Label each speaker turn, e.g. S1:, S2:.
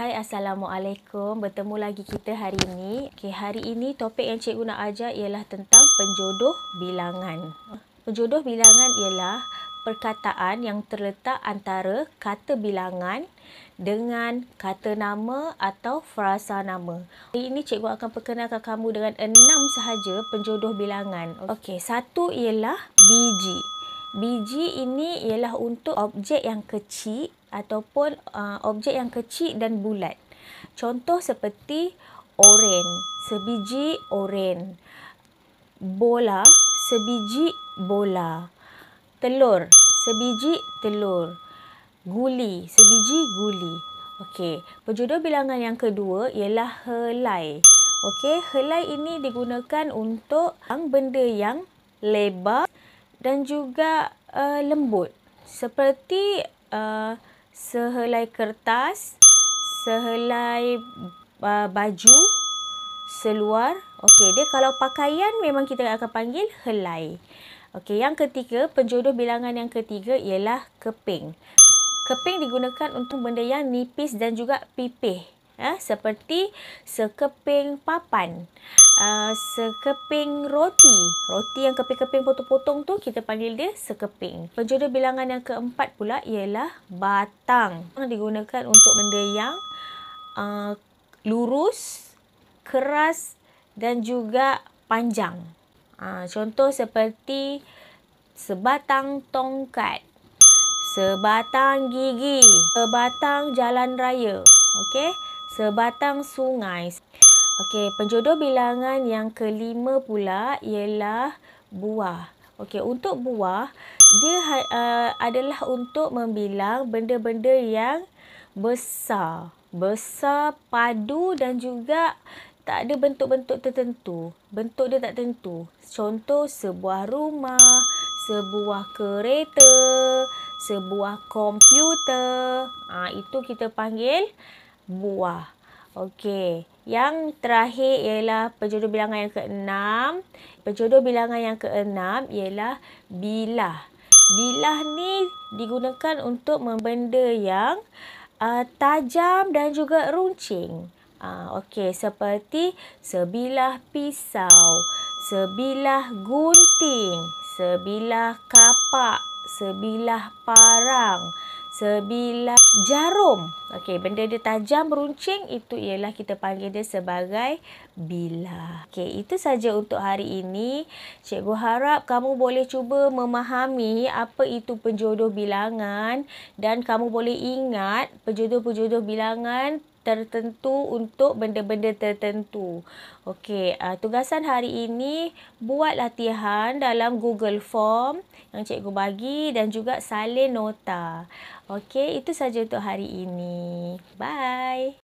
S1: Hai Assalamualaikum, bertemu lagi kita hari ini. Okay, hari ini topik yang cikgu nak ajar ialah tentang penjodoh bilangan. Penjodoh bilangan ialah perkataan yang terletak antara kata bilangan dengan kata nama atau frasa nama. Hari ini cikgu akan perkenalkan kamu dengan enam sahaja penjodoh bilangan. Okey, satu ialah biji. Biji ini ialah untuk objek yang kecil ataupun uh, objek yang kecil dan bulat. Contoh seperti oren, sebiji oren. Bola, sebiji bola. Telur, sebiji telur. Guli, sebiji guli. Okey, penjodoh bilangan yang kedua ialah helai. Okey, helai ini digunakan untuk benda yang lebar dan juga uh, lembut. Seperti uh, sehelai kertas, sehelai uh, baju, seluar. Okey, dia kalau pakaian memang kita akan panggil helai. Okey, yang ketiga, penjodoh bilangan yang ketiga ialah keping. Keping digunakan untuk benda yang nipis dan juga pipih. Ha? Seperti sekeping papan. Ah, sekeping roti. Roti yang keping-keping potong-potong tu kita panggil dia sekeping. Penjuru bilangan yang keempat pula ialah batang. Digunakan untuk benda yang uh, lurus, keras dan juga panjang. Uh, contoh seperti sebatang tongkat, sebatang gigi, sebatang jalan raya, okey? Sebatang sungai. Okey, penjodoh bilangan yang kelima pula ialah buah. Okey, untuk buah, dia ha, uh, adalah untuk membilang benda-benda yang besar. Besar, padu dan juga tak ada bentuk-bentuk tertentu. Bentuk dia tak tentu. Contoh sebuah rumah, sebuah kereta, sebuah komputer. Ah ha, itu kita panggil buah. Okey, yang terakhir ialah penjodoh bilangan yang keenam. Penjodoh bilangan yang keenam ialah bilah. Bilah ni digunakan untuk membenda yang uh, tajam dan juga runcing. Uh, Okey, seperti sebilah pisau, sebilah gunting, sebilah kapak, sebilah parang sebilah jarum. Okey, benda dia tajam, beruncing, itu ialah kita panggil dia sebagai bilah. Okey, itu saja untuk hari ini. Cikgu harap kamu boleh cuba memahami apa itu penjodoh bilangan dan kamu boleh ingat penjodoh-penjodoh bilangan tertentu untuk benda-benda tertentu. Okey, uh, tugasan hari ini buat latihan dalam Google Form yang cikgu bagi dan juga salin nota. Okey, itu saja untuk hari ini. Bye.